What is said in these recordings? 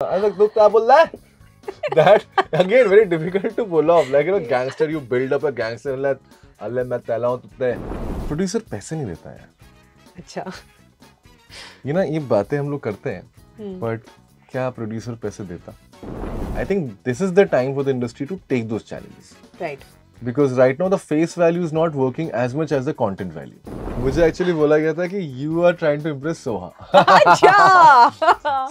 Producer तो पैसे नहीं देता है ना अच्छा। ये बातें हम लोग करते हैं बट हम्म। क्या प्रोड्यूसर पैसे देता I think this is the time for the industry to take two challenges right because right now the face value is not working as much as the content value मुझे actually बोला गया था कि you are trying to impress Soha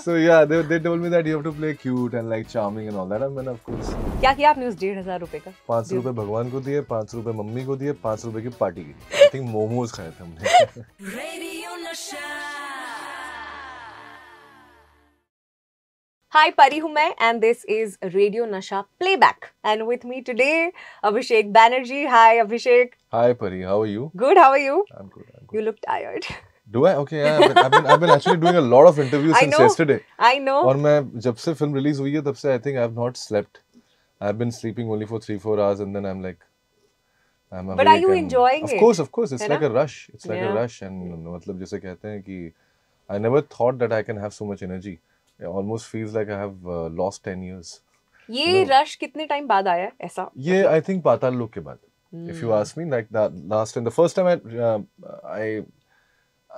so yeah they they told me that you have to play cute and like charming and all that and मैंने of course क्या किया आपने उस 1500 रुपए का पाँच रुपए भगवान को दिए पाँच रुपए मम्मी को दिए पाँच रुपए की पार्टी की आई थिंक मोमोज खाए थे हमने रेडियो नशा Hi, Pari हूँ मैं and this is Radio Nasha Playback. And with me today, Abhishek Banerjee. Hi, Abhishek. Hi, Pari. How are you? Good. How are you? I'm good. I'm good. You look tired. Do I? Okay, yeah, I've been, I've been, I've been actually doing a lot of interviews since know, yesterday. I know. और मैं जब से film release हुई है तब से I think I've not slept. I've been sleeping only for three four hours and then I'm like I'm awake. But are you and, enjoying of it? Of course, of course. It's like a rush. It's like yeah. a rush and मतलब जैसे कहते हैं कि I never thought that I can have so much energy. Almost feels like I have lost 10 years ये rush कितने time बाद आया ऐसा ये आई थिंक पाताल लोक के बाद if you ask me like that last and the first time I, uh, I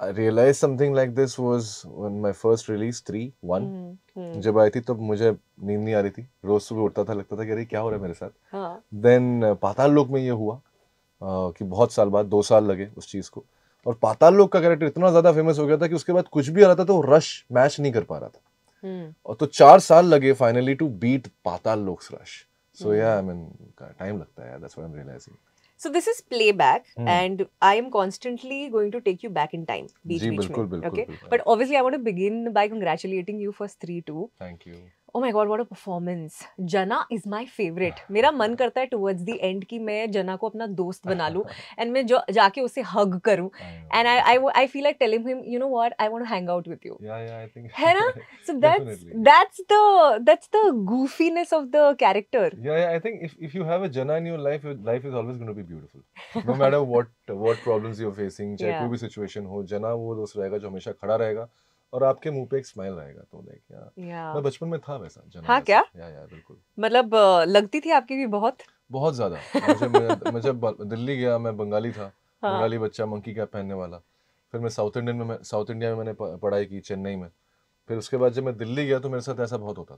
I realized something like this was when my first release three one hmm, hmm. जब आई थी तब मुझे नींद नहीं आ रही थी रोज सुबह उठता था लगता था कि अरे क्या हो रहा है मेरे साथ देन पाताल लोक में ये हुआ uh, कि बहुत साल बाद दो साल लगे उस चीज़ को और पाताल लोक का कैरेक्टर इतना ज़्यादा फेमस हो गया था कि उसके बाद कुछ भी आ रहा था तो रश मैच नहीं कर पा रहा था और तो चार साल लगे finally to beat Paatal Lok's rush so yeah I mean time लगता है that's what I am realizing So this is playback, hmm. and I am constantly going to take you back in time. Beach, Ji, beach bilkul, bilkul, okay, bilkul. but obviously I want to begin by congratulating you for three two. Thank you. Oh my god what a performance Jana is my favourite मेरा मन करता है towards the end कि मैं जना को अपना दोस्त बना लूँ एंड मैं जाके उसे हग करूँ and I I I feel like telling him you know what I want to hang out with you है ना so that's that's the that's the goofiness of the character yeah yeah I think if if you have a Jana in your life your life is always gonna be beautiful no matter what what problems you are facing चाहे कोई भी situation हो जना वो दोस्त रहेगा जो हमेशा खड़ा रहेगा और आपके मुंह पे एक स्माइल आएगा तो लाइक यार मैं बचपन में था वैसा हाँ क्या या या बिल्कुल मतलब लगती थी आपकी भी बहुत बहुत ज्यादा मुझे मैं जब दिल्ली गया मैं बंगाली था हाँ। बंगाली बच्चा मंकी कैप पहनने वाला फिर मैं साउथ इंडियन में साउथ इंडिया में मैंने पढ़ाई की चेन्नई में फिर उसके बाद जब मैं दिल्ली गया तो मेरे साथ ऐसा बहुत होता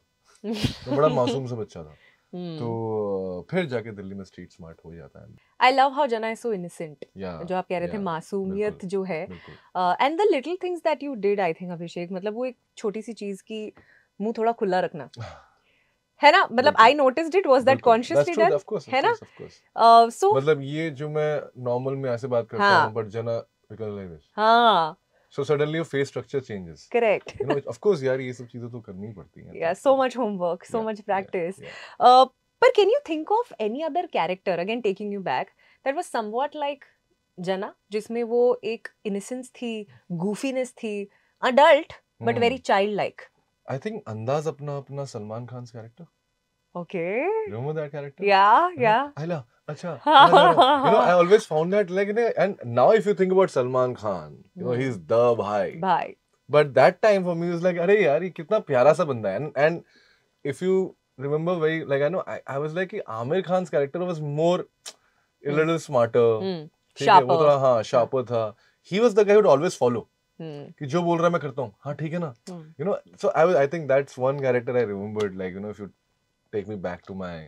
तो बड़ा मासूम सा बच्चा था तो हम्म। फिर जाके दिल्ली में स्ट्रीट स्मार्ट हो जाता है I love how Jana is so innocent जो आप कह रहे yeah, थे मासूमियत जो है and the little things that you did I think Abhishek मतलब वो एक छोटी सी चीज की मुंह थोड़ा खुला रखना है ना मतलब I noticed it was that consciously done है ना सो मतलब ये जो मैं नॉर्मल में ऐसे बात करता हूं बट जना हाँ so suddenly your face structure changes correct you know of course yaar ye sab cheezein to karni padti hain yeah so much homework so yeah, much practice yeah, yeah. Uh, but can you think of any other character again taking you back that was somewhat like जना जिसमें वो एक innocence थी goofiness थी adult but very child like I think Andaz Apna Apna Salman Khan character okay remember that character yeah yeah I love Acha, you know, I always found that like, you know, and now if you think about Salman Khan, you know, he's the bhai. Bhai. But that time for me was like, अरे यार ये कितना प्यारा सा बंदा है and, and if you remember very like I know I, I was like Aamir खान's character was more a little smarter, ठीक है वो थोड़ा हाँ sharper था. He was the guy who would always follow. कि जो बोल रहा है मैं करता हूँ हाँ ठीक है ना you know so I I think that's one character I remembered like you know if you take me back to my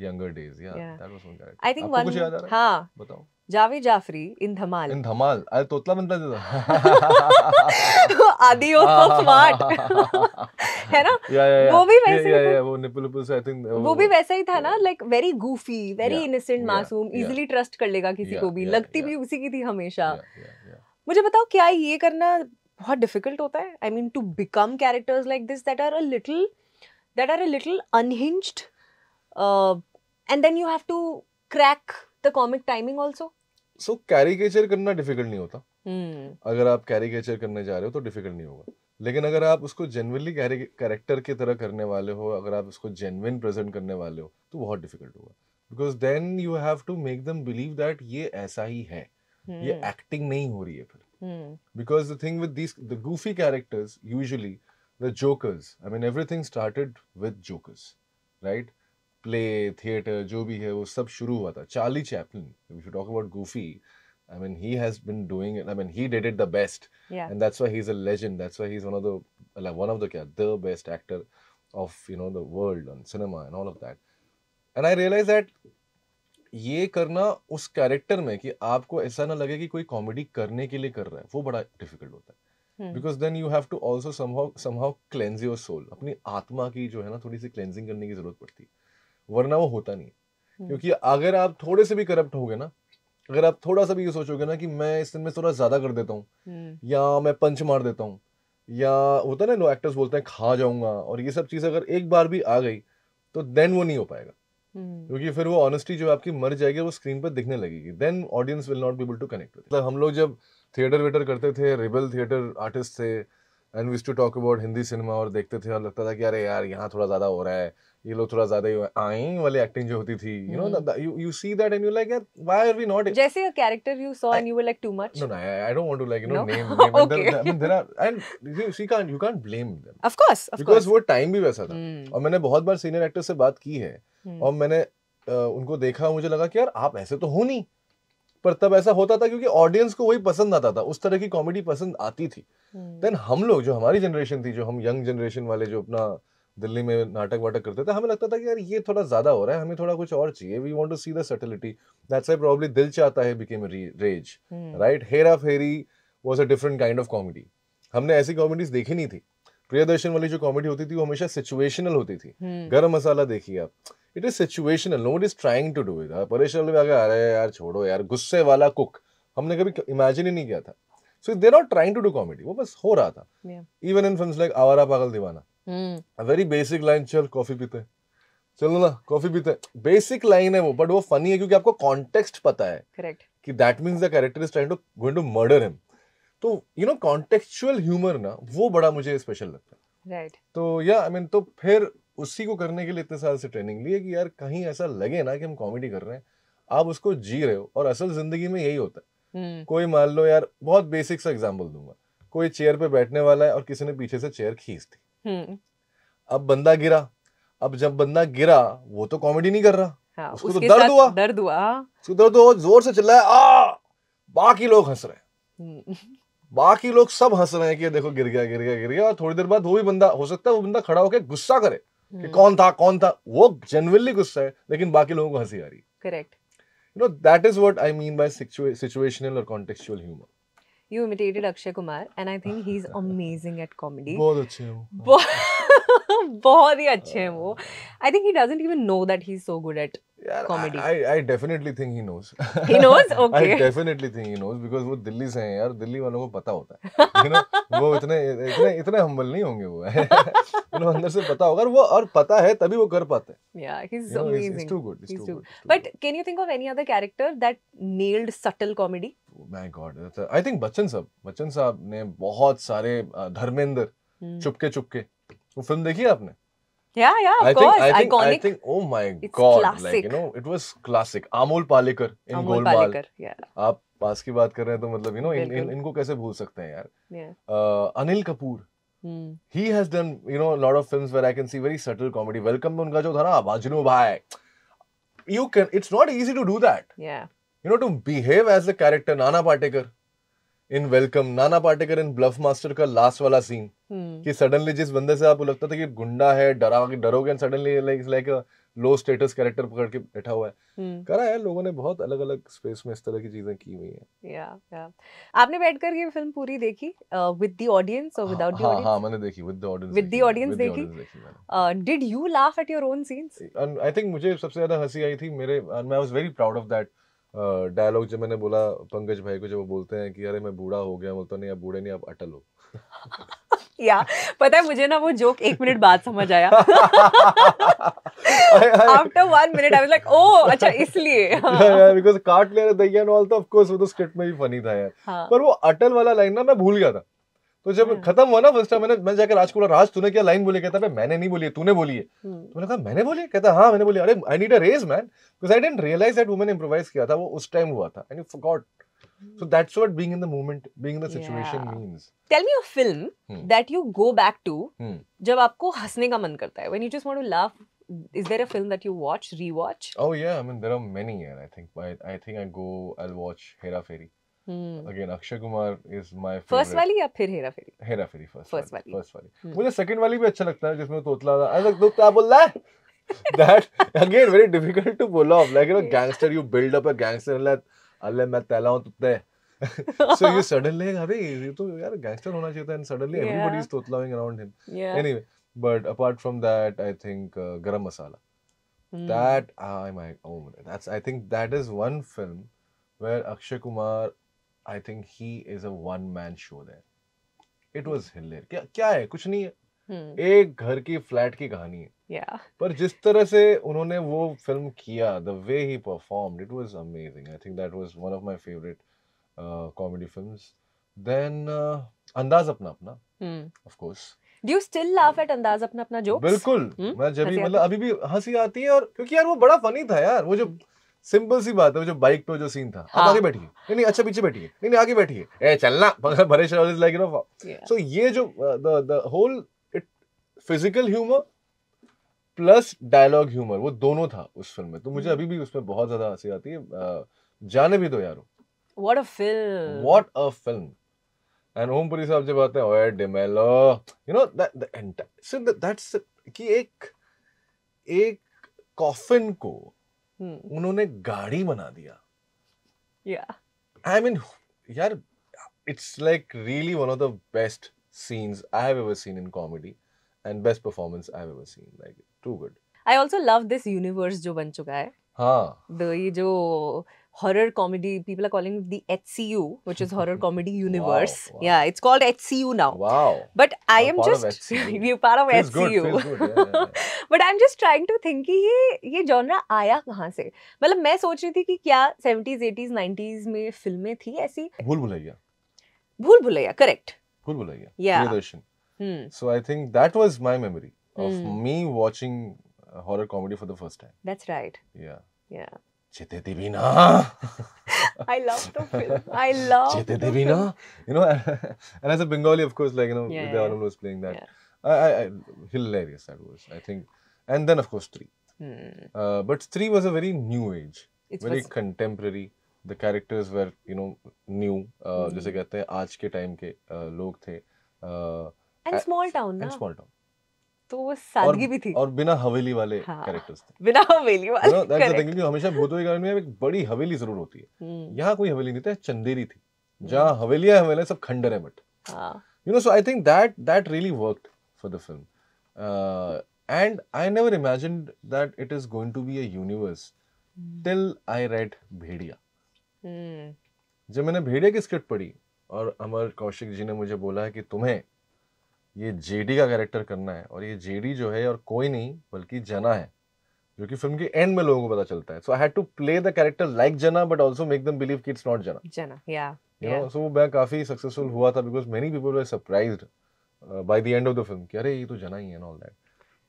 younger days yeah, yeah. that was one character i think one ha batao हाँ। जावेद जाफरी इन धमाल इन धमाल अरे तोतला बनता था तो। आदि was so smart है ना yeah, yeah, yeah. वो भी वैसे yeah, yeah, yeah. वो निपुल निपुल से आई थिंक वो, भी वैसा ही था ना like very goofy very innocent मासूम इजीली ट्रस्ट कर लेगा किसी को भी लगती भी उसी की थी हमेशा मुझे बताओ क्या ये करना बहुत डिफिकल्ट होता है I mean to become characters like this that are a little that are a little unhinged and then you have to crack the comic timing also so caricature करना डिफिकल्ट नहीं होता hmm. अगर आप caricature करने जा रहे हो तो डिफिकल्ट नहीं होगा लेकिन अगर आप उसको जेनवनली कैरेक्टर की तरह करने वाले हो अगर आप उसको जेनविन प्रेजेंट करने वाले हो तो बहुत डिफिकल्ट होगा because then you have to make them believe that ये ऐसा ही है hmm. ये एक्टिंग नहीं हो रही है फिर because the thing with these the goofy characters usually the jokers I mean everything started with jokers right play theatre जो भी है वो सब शुरू हुआ था Charlie Chaplin if you talk about goofy I mean, he has been doing it. I mean, he did it the best, yeah. and that's why he's a legend. That's why he's one of the like one of the the best actor of you know the world on cinema and all of that. And I realized that ये करना उस character में कि आपको ऐसा ना लगे कि कोई कॉमेडी करने के लिए कर रहा है वो बड़ा डिफिकल्ट होता है because then you have to also somehow somehow cleanse your soul अपनी आत्मा की जो है ना थोड़ी सी क्लेंजिंग करने की जरूरत पड़ती है वरना वो होता नहीं हम्म। क्योंकि अगर आप थोड़े से भी करप्ट हो गए ना अगर आप थोड़ा सा भी ये सोचोगे ना कि मैं इस दिन में थोड़ा ज्यादा कर देता हूँ हम्म। या मैं पंच मार देता हूँ या होता ना लो एक्टर्स बोलते हैं खा जाऊंगा और ये सब चीज अगर एक बार भी आ गई तो देन वो नहीं हो पाएगा हम्म। क्योंकि फिर वो ऑनेस्टी जो आपकी मर जाएगी वो स्क्रीन पर दिखने लगेगी then audience will not be able to connect मतलब हम लोग जब थिएटर वेटर करते थे रिबल थिएटर आर्टिस्ट थे and wish to talk about Hindi cinema और देखते थे और लगता था कि अरे यार यहाँ थोड़ा ज़्यादा हो रहा है ये लोग थोड़ा ज्यादा आई वाले एक्टिंग जो होती थी you know you you see that and you like यार व्हाई आर वी नॉट जैसे a character you saw and you were like too much no no I don't want to like you know name name there are and you see can't you can't blame them of course of course because वो time भी वैसा था hmm. और मैंने बहुत बार senior actor से बात की है hmm. और मैंने uh, उनको देखा मुझे लगा कि यार आप ऐसे तो हो नहीं पर तब ऐसा होता था क्योंकि ऑडियंस को वही पसंद आता था उस तरह की कॉमेडी पसंद आती थी देन हम्म। hmm. हम लोग जो हमारी जनरेशन थी जो हम यंग जनरेशन वाले जो अपना दिल्ली में नाटक वाटक करते थे हमें लगता था कि यार ये थोड़ा ज़्यादा हो रहा है हमें थोड़ा कुछ और चाहिए we want to see the utility that's I probably दिल चाहता है became rage right Hera Pheri was a different kind of comedy हमने ऐसी कॉमेडीज देखी नहीं थी प्रियदर्शन वाली जो कॉमेडी होती थी वो हमेशा सिचुएशनल होती थी गर्म हम्म। मसाला देखिए आप it is situational no is trying to do it Paresh अगर आ रहे यार छोड़ो यार गुस्से वाला कुक हमने कभी इमेजिन ही नहीं किया था so there not trying to do comedy वो बस हो रहा था even in film like Awara Paagal Deewana very basic line चल कॉफी पीते हैं चलो ना कॉफी पीते बेसिक लाइन है वो बट वो फनी है क्योंकि आपको कॉन्टेक्स्ट पता है करेक्ट कि that means the character is trying to going to murder him तो यू नो कॉन्टेक्चुअल ह्यूमर ना वो बड़ा मुझे स्पेशल लगता है राइट right. तो या आई मीन तो फिर उसी को करने के लिए इतने साल से ट्रेनिंग ली है कि यार कहीं ऐसा लगे ना कि हम कॉमेडी कर रहे हैं आप उसको जी रहे हो और असल जिंदगी में यही होता है hmm. कोई मान लो यार बहुत बेसिक सा एग्जाम्पल दूंगा कोई चेयर पे बैठने वाला है और किसी ने पीछे से चेयर खींच दी हम्म। अब बंदा गिरा अब जब बंदा गिरा वो तो कॉमेडी नहीं कर रहा हाँ, उसको तो दर्द हुआ दर्द हुआ उसको दर्द हुआ जोर से चिल्लाया आ बाकी लोग हंस रहे हम्म। बाकी लोग सब हंस रहे हैं कि देखो गिर गया गिर गया गिर गया और थोड़ी देर बाद वो भी बंदा हो सकता है वो बंदा खड़ा होकर गुस्सा करे कि हम्म। कौन था कौन था वो जनरली गुस्सा है लेकिन बाकी लोगों को हंसी आ रही correct you know that is what I mean by situational और contextual humour you imitated Akshay Kumar, and I think he's amazing at comedy. बहुत ही अच्छे हैं वो I think he doesn't even know that he is so good at comedy I I definitely think he knows he knows okay I definitely think he knows because वो दिल्ली से हैं यार दिल्ली वालों को पता होता है यू नो वो इतने इतने इतने हम्बल नहीं होंगे वो उन्हें अंदर से पता होगा वो और पता है तभी वो कर पाते हैं या he is amazing he is too good he is too good but can you think of any other character that nailed subtle comedy my god I think Bachchan sahab Bachchan साहब ने बहुत सारे uh, धर्मेंद्र hmm. चुपके चुपके वो फिल्म देखी है आपने आप पास की बात कर रहे हैं तो मतलब यू नो इन, इनको कैसे भूल सकते हैं यार Anil Kapoor he has done you know lot of films where I can see very subtle comedy Welcome में उनका जो था ना बाजनू भाई you can it's not easy to do that you know to behave as a character Nana Patekar in Welcome Nana Patekar in Bluff Master का last वाला scene hmm. कि सडनली जिस बंदे से आपको लगता था कि गुंडा है डरा डरोगे suddenly like like low status character पकड़ के बैठा हुआ है हम्म। करा है लोगों ने बहुत अलग अलग स्पेस में इस तरह की चीजें की हुई है या या आपने बैठकर ये फिल्म पूरी देखी विद द ऑडियंस और विदाउट द ऑडियंस हां मैंने देखी with the audience with the audience देखी did you laugh at your own scenes I think मुझे सबसे ज्यादा हंसी आई थी मेरे I was very proud of that dialogue जो मैंने बोला पंकज भाई को जब वो बोलते हैं कि अरे मैं बूढ़ा हो गया बोलता नहीं आप बूढ़े नहीं आप अटल हो या पता है मुझे ना वो जोक एक मिनट बाद समझ आया after one minute I like oh अच्छा इसलिए बिकॉज़ काट ले रहे दैया ऑल तो ऑफ कोर्स वो तो स्क्रिप्ट में भी फनी था यार हाँ। पर वो अटल वाला लाइन ना मैं भूल गया था तो जब खत्म हुआ ना फर्स्ट टाइम मैंने मैं जाकर राज बोला राज तूने क्या लाइन बोली कहता है मैंने नहीं बोली तूने बोली है तो मैंने कहा मैंने बोली कहता हाँ मैंने बोली अरे I need a rage man because I didn't realise that woman improvise किया था वो उस टाइम हुआ था and you forgot So that's what being in the moment, being in the situation yeah. means. Tell me a film hmm. that you go back to hmm. जब आपको हंसने का मन करता है. When you just want to laugh, is there a film that you watch, rewatch? Oh yeah, I mean there are many, and I think I, I think I go, I'll watch Hera Fairy. Again Akshay Kumar is my first वाली या फिर Hera Pheri Hera Pheri first first वाली first वाली मुझे second वाली भी अच्छा लगता है जिसमें तोतला था अरे तो क्या बोल रहा है that again very difficult to pull off like you know gangster you build up a gangster like अल्ले मैं तैला हूँ तुत्ते so you suddenly अरे ये तो यार gangster होना चाहिए था and suddenly yeah. everybody is totlawing around him yeah. anyway but apart from that I think uh, Garam Masala mm. that I my oh that's I think that is one film where Akshay Kumar I think he is a one man show there it was hilarious क्या क्या है कुछ नहीं है hmm. एक घर की flat की कहानी है yeah. पर जिस तरह से उन्होंने वो फिल्म किया the way he performed it was amazing I think that was one of my favourite comedy films then Andaz Apna Apna of hmm. Course Do you still laugh at अंदाज अपना अपना जोक्स बिल्कुल hmm? मैं जब भी मतलब अभी भी हंसी आती है और क्योंकि यार वो बड़ा फनी था यार वो जो hmm. सिंपल सी बात है जो बाइक पे जो सीन था हाँ. आप आगे हाँ। बैठिए नहीं नहीं अच्छा पीछे बैठिए नहीं नहीं आगे बैठिए ए चलना Paresh Rawal is like you know so ये जो the the whole it physical humour plus dialogue humour वो दोनों था उस फिल्म में तो मुझे hmm। अभी भी उसमें बहुत ज्यादा हंसी आती है uh, जाने Bhi Do Yaaro what a film what a film and Om Puri sahab जब आते हैं ओए DeMello you know that so that's कि एक एक कॉफिन को Hmm. उन्होंने गाड़ी बना दिया आई मीन यार it's like really one of the best scenes I have ever seen in comedy and best performance I have ever seen like too good I also love this universe जो बन चुका है हाँ the ये जो horror comedy. People are calling it the HCU, which is horror comedy universe. Wow, wow. Yeah, it's called HCU now. Wow. But I I'm am just you part of feels HCU. Good, feels good. Yeah, yeah, yeah. But I'm just trying to think ki ye ye genre aaya kahan se matlab main soch rahi thi ki kya 70s 80s 90s mein filmein thi aisi bhul bhulaiya bhul bhulaiya correct bhul bhulaiya yeah Bhulaiyaa hmm so i think that was my memory of hmm. me watching horror comedy for the first time that's right yeah yeah Chete Divina. I love the film. I love Chete Divina. You know, and as a Bengali, of course, like, you know, yeah, Vidya yeah. was playing that. Yeah. I, I, I, hilarious that was, I think. And then, of course, Three. Hmm. Uh, but Three was a very new age, it very was... contemporary. The characters were, you know, new. Uh, hmm. जैसे कहते हैं आज के time के uh, लोग थे. Uh, and small town, and na? small town. तो वो सादगी भी थी और बिना हवेली वाले कैरेक्टर्स हाँ। थे बिना हवेली वाले क्योंकि हमेशा भूतों के में एक बड़ी हवेली जरूर होती है हम्म। यहाँ कोई हवेली नहीं था चंदेरी थी हम्म। जहाँ हवेलियां हवेलियां सब खंडर है but you know so I think that that really worked for the film and I never imagined that it is going to be a universe till I read Bhediya mm. जब मैंने भेड़िया की स्क्रिप्ट पढ़ी और अमर कौशिक जी ने मुझे बोला है कि तुम्हें ये जेडी का कैरेक्टर करना है और ये जेडी जो है और कोई नहीं बल्कि जना है जो कि फिल्म के एंड में लोगों को पता चलता है so I had to play the character like Jana but also make them believe कि इट्स नॉट जना जना या यू नो सो मैं काफी सक्सेसफुल हुआ था because many people were surprised by the end of the film कि अरे ये तो जना ही है and all that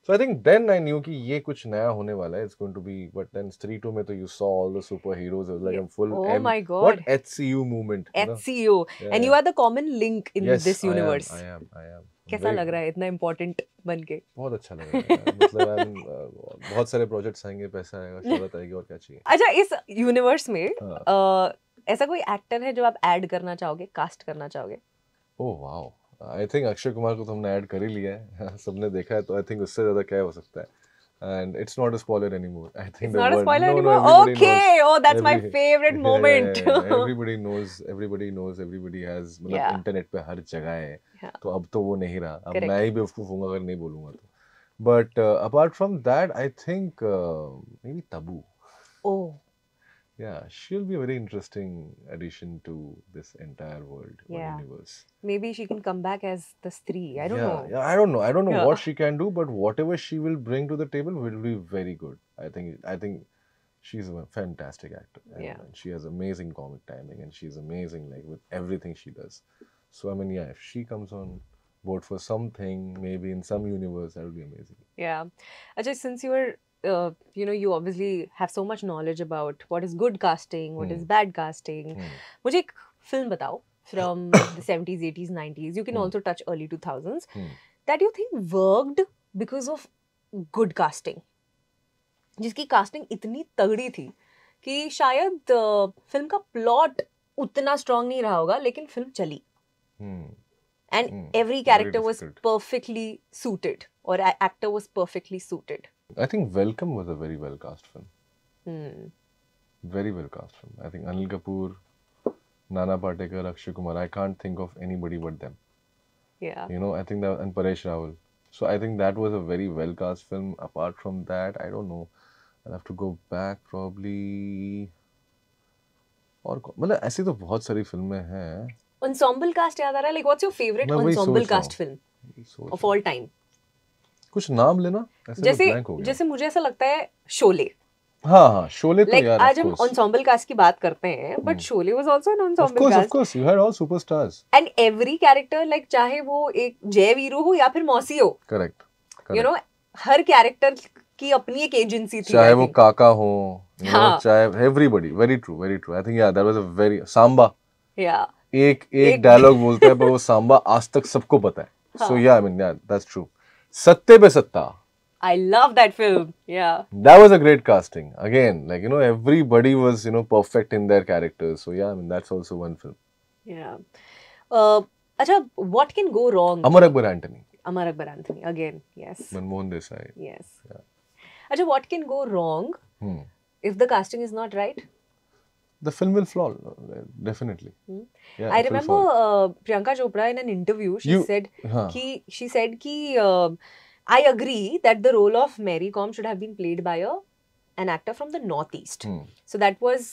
so I think then I knew कि ये कुछ नया होने वाला है it's going to be but then three 2 में तो you saw all the super heroes like I am full oh my god what HCU movement HCU and you are the common link in this universe I am I am कैसा लग रहा है इतना important बन के बहुत अच्छा लग रहा है मतलब uh, बहुत सारे प्रोजेक्ट्स आएंगे पैसा आएगा शोहरत आएगी और क्या चाहिए अच्छा इस यूनिवर्स में हाँ। uh, ऐसा कोई एक्टर है जो आप ऐड करना चाहोगे कास्ट करना चाहोगे wow I think Akshay Kumar को तो हमने ऐड कर ही लिया है सबने देखा है तो आई थिंक उससे ज़्यादा क्या हो सकता है and it's not a spoiler anymore. I think it's not word, a spoiler no, anymore. No, okay, oh, that's everybody, my favorite moment. Yeah, yeah, everybody knows. Everybody knows. Everybody has. yeah. Internet पे हर जगह है. Yeah. तो अब तो वो नहीं रहा. अब मैं ही बेवकूफ होऊंगा अगर नहीं बोलूंगा तो. But uh, apart from that, I think uh, maybe Tabu. Oh. Yeah, she'll be a very interesting addition to this entire world yeah. universe. Maybe she can come back as the S3. I don't yeah, know. Yeah, I don't know. I don't know yeah. what she can do, but whatever she will bring to the table will be very good. I think. I think she's a fantastic actor. And, yeah. she has amazing comic timing, and she's amazing like with everything she does. So I mean, yeah, if she comes on board for something, maybe in some universe, that would be amazing. Yeah, Ajay, since you were uh, you know you obviously have so much knowledge about what is good casting what mm. is bad casting mm. mujhe ek film batao from the 70s 80s 90s you can mm. also touch early 2000s that you think worked because of good casting jiski जिसकी casting इतनी तगड़ी थी कि शायद film का plot उतना strong नहीं रहा होगा लेकिन फिल्म चली and every character was perfectly suited और actor was perfectly suited I think Welcome was a very well cast film. Hmm. Very well cast film. I think Anil Kapoor, Nana Patekar, Akshay Kumar. I can't think of anybody but them. Yeah. You know, I think that and Paresh Rawal. So I think that was a very well cast film. Apart from that, I don't know. I'll have to go back probably. और मतलब ऐसी तो बहुत सारी फिल्में हैं ensemble cast याद आ रहा है like what's your favorite ensemble cast film of all time कुछ नाम लेना ऐसे तो जैसे जैसे मुझे ऐसा लगता है शोले हाँ हाँ शोले तो like, यार आज हम ऑनसॉम्बल कास्ट की बात करते हैं but hmm. Sholay was also an ensemble course, cast of course you had all superstars and every character चाहे वो एक जय वीरो हो या फिर मौसी हो करेक्ट यू नो हर कैरेक्टर की अपनी एक एजेंसी थी चाहे वो काका हो हाँ. चाहे everybody very true very true I think yeah that was a very Sambha या एक एक डायलॉग बोलते हैं पर वो सांबा आज तक सबको पता है so yeah I mean that's true Satte Pe Satta. I love that film. Yeah. That was a great casting. Again, like, you know, everybody was, you know, perfect in their characters. So, yeah, I mean, that's also one film. Yeah. Uh, Acha, what can go wrong? Amar Akbar Anthony. Amar Akbar Anthony. Again, yes. Manmohan Desai. Yes. Yeah. Acha, what can go wrong hmm. if the casting is not right? the film will fall definitely hmm. yeah, i remember uh, priyanka chopra in an interview she you, said huh. ki, she said ki uh, i agree that the role of mary com should have been played by a an actor from the northeast hmm. so that was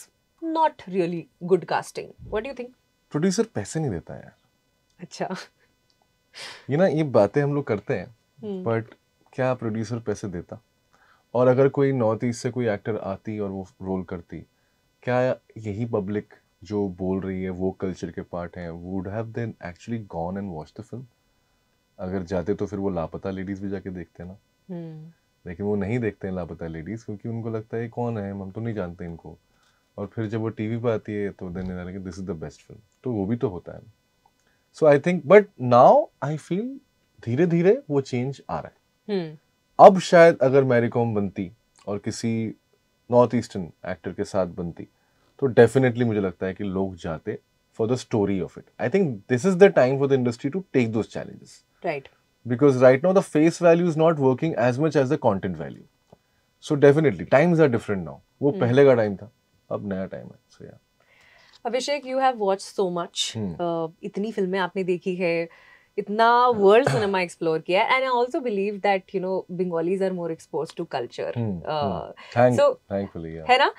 not really good casting what do you think producer paise nahi deta yaar acha ये ना ये बातें हम लोग करते हैं but क्या producer पैसे देता और अगर कोई नॉर्थ ईस्ट से कोई एक्टर आती और वो रोल करती क्या यही पब्लिक जो बोल रही है वो कल्चर के पार्ट हैं would have then actually gone and watch the film अगर जाते तो फिर वो लापता लेडीज भी जाके देखते ना hmm. लेकिन वो नहीं देखते हैं लापता लेडीज क्योंकि उनको लगता है कौन है हम तो नहीं जानते इनको और फिर जब वो टीवी पर आती है तो देने लगे this is the best film तो वो भी तो होता है so I think but now I feel धीरे धीरे वो चेंज आ रहा है hmm. अब शायद अगर मैरीकॉम बनती और किसी नॉर्थ ईस्टर्न एक्टर के साथ बनती तो डेफिनेटली मुझे लगता है कि लोग जाते for the story of it I think this is the time for the industry to take those challenges right because right now the face value is not working as much as the content value so definitely times are different now वो hmm. पहले का time था अब नया time है so yeah Abhishek you have watch so much इतनी फिल्में आपने देखी है इतना वर्ल्ड सिनेमा एक्सप्लोर किया and I also believe that you know Bengalis are more exposed to culture so thankfully है ना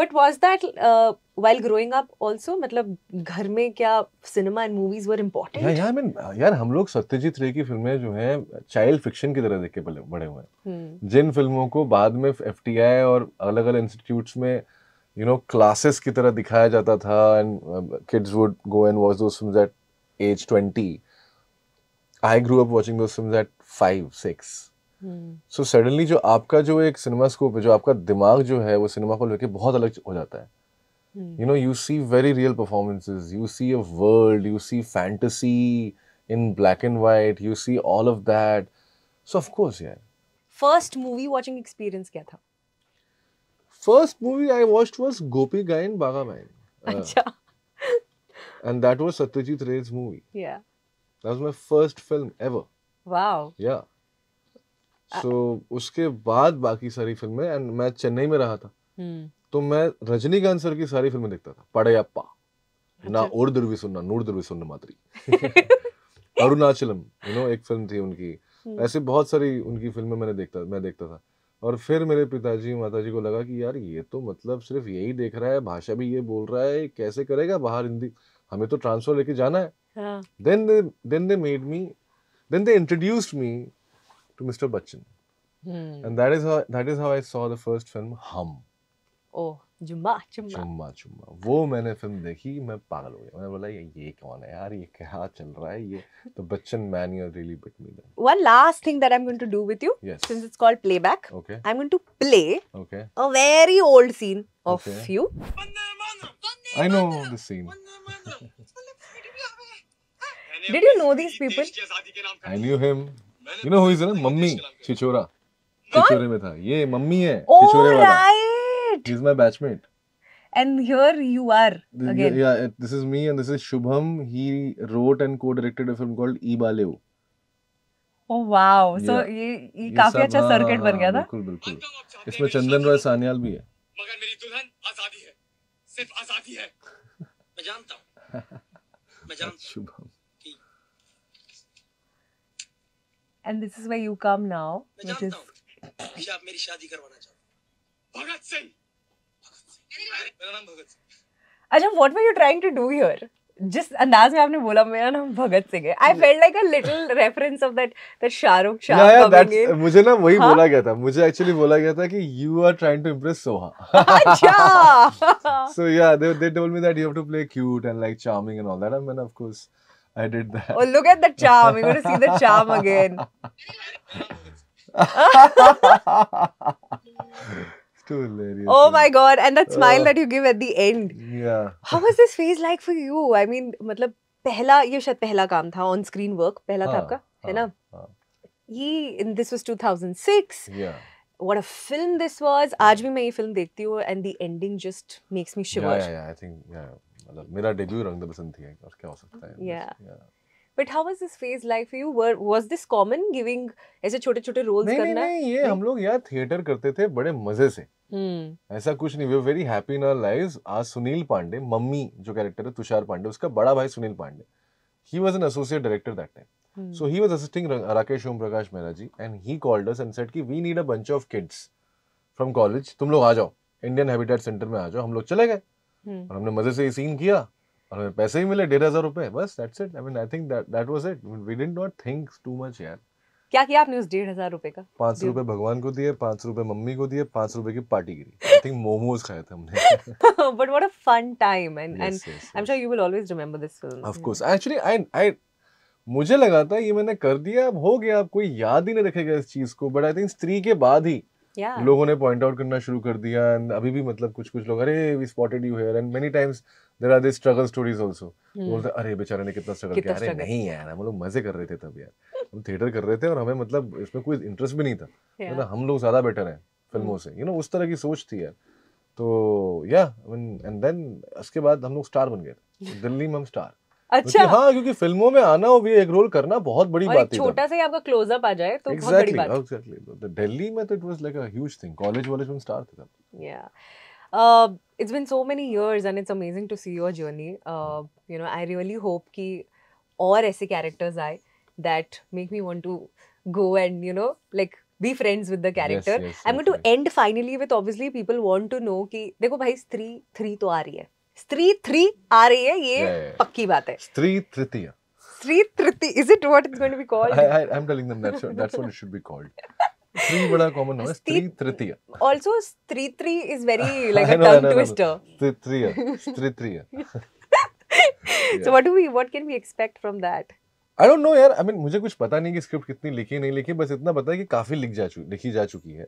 but was that while growing up also मतलब घर में क्या cinema and movies were important yeah I mean यार हम लोग सत्यजीत रे की फिल्में जो हैं चाइल्ड फिक्शन की तरह देख के बड़े हुए हैं hmm. जिन फिल्मों को बाद में एफटीआई और अलग अलग इंस्टीट्यूट्स में यू नो क्लासेस की तरह दिखाया जाता था and kids would go and watch those films that as 20 I grew up watching those films at five six so suddenly जो आपका जो एक सिनेमा स्कोप है जो आपका दिमाग जो है वो सिनेमा को लेके बहुत अलग हो जाता है you know you see very real performances you see a world you see fantasy in black and white you see all of that so of course yeah first movie watching experience kya tha first movie i watched was gopi gayan baga man uh, and that was satyajit ray's movie yeah That was my first film ever. Wow. Yeah. Uh, so uh, उसके बाद बाकी सारी फिल्में and मैं चेन्नई में रहा था hmm. तो मैं रजनीकांत सर की सारी फिल्में देखता था पड़यप्पा अच्छा। ना और दुर्वी सुनना नूर दुर्वी सुनना मात्री अरुणाचलम यू नो एक फिल्म थी उनकी hmm. ऐसे बहुत सारी उनकी फिल्में मैंने देखता मैं देखता था और फिर मेरे पिताजी माताजी को लगा कि यार ये तो मतलब सिर्फ यही देख रहा है भाषा भी ये बोल रहा है कैसे करेगा बाहर हिंदी हमें तो ट्रांसफर लेके जाना है then then they made me then they introduced me to mister Bachchan and that is that is how I saw the first film Hum ओ जुम्मा चुम्मा चुम्मा चुम्मा वो मैंने फिल्म देखी मैं पागल हो गया मैंने बोला ये ये कौन है यार ये क्या चल रहा है ये तो Bachchan man you really beat me then one last thing that I am going to do with you since it's called playback I am going to play okay a very old scene of you I know the scene Did you know these people? I knew him. You know who is it? Mummy Chichora. Chichore में था ये mummy है Chichore वाला he is my batchmate. and here you are again yeah this is me and this is shubham he wrote and co-directed a film called ibaleu oh wow so ये ये काफी अच्छा circuit बन गया था बिल्कुल बिल्कुल इसमें चंदन रॉय सानियाल भी है मगर मेरी दुल्हन आजादी है सिर्फ आजादी है मैं जानता हूँ Shubham. And this is where you come now, which is. Ajam, what were you trying to do here? जिस अंदाज में आपने बोला मेरा नाम भगत सिंह है I felt like a little reference of that the Shahrukh Shah मुझे ना वही बोला हाँ? गया था मुझे एक्चुअली बोला गया था कि you are trying to impress Soha अच्छा so yeah they they told me that you have to play cute and like charming and all that and mean of course I did that oh look at the charm you gonna see the charm again too hilarious. Oh my god! And that smile uh, that you give at the end. Yeah. How was this phase like for you? I mean, मतलब पहला ये शायद पहला काम था on screen work पहला हाँ, था आपका हाँ, है ना हाँ. ये this was 2006 yeah what a film this was आज भी मैं ये फिल्म देखती हूँ and the ending just makes me shiver yeah yeah I think या मतलब मेरा डेब्यू रंग द बसंत थी और क्या हो सकता है या yeah. But how was this phase like you were was this common giving ऐसे छोटे छोटे रोल्स करना नहीं नहीं ये हम लोग यार थिएटर करते थे बड़े मजे से हम्म। ऐसा कुछ नहीं we very happy in our lives आज सुनील पांडे मम्मी जो कैरेक्टर है तुषार पांडे उसका बड़ा भाई Sunil Pandey he was an associate director that time so he was assisting Rakesh Om Prakash Mehra ji and he called us and said कि we need a bunch of kids from college तुम लोग आ जाओ इंडियन हैबिटेट सेंटर में आ जाओ हम लोग चले गए हम्म। और हमने मजे से ये सीन किया और हमें पैसे ही मिले डेढ़ हजार रुपए बस that's it I mean I think that that was it we did not think too much यार क्या किया आपने उस डेढ़ हजार रुपए का पांच रुपए भगवान को दिए पांच रुपए मम्मी को दिए पांच रुपए की पार्टी गिरी आई थिंक मोमोज खाए थे हमने but what a fun time and and I am sure you will always remember this film of course actually I I मुझे लगा था ये मैंने कर दिया अब हो गया अब कोई याद ही नहीं रखेगा इस चीज को बट आई थिंक स्त्री के बाद ही yeah. लोगों ने पॉइंट आउट करना शुरू कर दिया एंड अभी भी मतलब कुछ कुछ लोग अरे we spotted you here and many times there are this struggle stories also बोलते अरे बेचारे ने कितना स्ट्रगल किया अरे नहीं यार हम लोग मजे कर रहे थे तब यार हम थिएटर कर रहे थे और हमें मतलब इसमें कोई इंटरेस्ट भी नहीं था मतलब हम लोग ज्यादा बेटर हैं फिल्मों हम्म। से यू नो उस तरह की सोच थी यार तो या एंड देन उसके बाद हम लोग स्टार बन गए दिल्ली में हम स्टार अच्छा क्योंकि, हाँ क्योंकि फिल्मों में आना और भी एक रोल करना बहुत बड़ी बात है छोटा सा आपका क्लोजअप आ जाए तो exactly, बहुत बड़ी बात तो दिल्ली में तो it was like a huge thing college वाले में स्टार थे तब या yeah. uh, it's been so many years and it's amazing to see your journey. Uh, you know, I really hope ki or ऐसे characters I that make me want to go and you know like be friends with the character. Yes, yes, I'm going to end finally with obviously people want to know कि देखो bhai, स्त्री three तो आ रही है स्त्री three आ रही a yeah, yeah. पक्की बात is it what it's going to be called? I, I, I'm telling them that's what, that's what it should be called. स्त्री बड़ा कॉमन है स्त्री तृतीय आल्सो स्त्री त्री is very like a tongue twister स्त्री तृतीय स्त्री तृतीय so what do we what can we expect from that I don't know यार आई मीन मुझे कुछ पता नहीं कि स्क्रिप्ट कितनी लिखी नहीं लिखी बस इतना पता है कि काफ़ी लिख जा चुकी लिखी जा चुकी है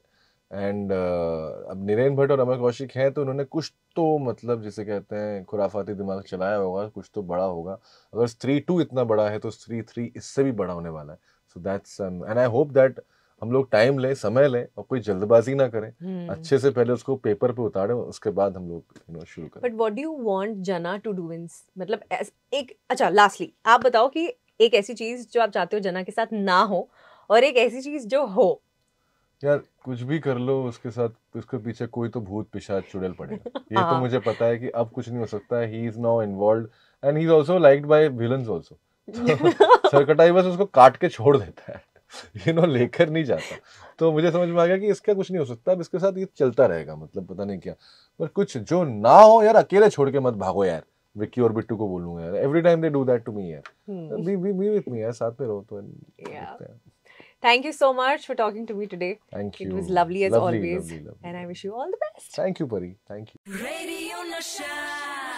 एंड uh, अब नीरेन भट्ट और अमर कौशिक हैं तो उन्होंने कुछ तो मतलब जिसे कहते हैं खुराफाती दिमाग चलाया होगा कुछ तो बड़ा होगा अगर स्त्री टू इतना बड़ा है तो स्त्री थ्री इससे भी बड़ा होने वाला है so that's and I hope that हम लोग टाइम लें समय लें और कोई जल्दबाजी ना करें हम्म। अच्छे से पहले उसको पेपर पे उतारे उसके बाद हम लोग यू नो शुरू करें बट वॉट डू वॉन्ट जना टू डू इन मतलब एक अच्छा लास्टली आप बताओ कि एक ऐसी चीज जो आप चाहते हो जना के साथ ना हो और एक ऐसी चीज जो हो यार कुछ भी कर लो उसके साथ उसके पीछे कोई तो भूत पिशाच चुड़ैल पड़ेगा ये तो हाँ। मुझे पता है कि अब कुछ नहीं हो सकता he is now involve and he is also liked by villains also सरकटाई बस उसको काट के छोड़ देता है यू नो लेकर नहीं जाता तो मुझे समझ में आ गया कि इसका कुछ नहीं हो सकता अब इसके साथ ये चलता रहेगा मतलब पता नहीं क्या पर कुछ जो ना हो यार अकेले छोड़ के मत भागो यार विक्की और बिट्टू को बोलूंगा यार every time they do that to me यार be be be with me यार साथ में रहो तो Thank you so much for talking to me today. Thank you. It was lovely as lovely, always. Lovely, lovely. And I wish you all the best. Thank you, Pari. Thank you. Radio Nasha.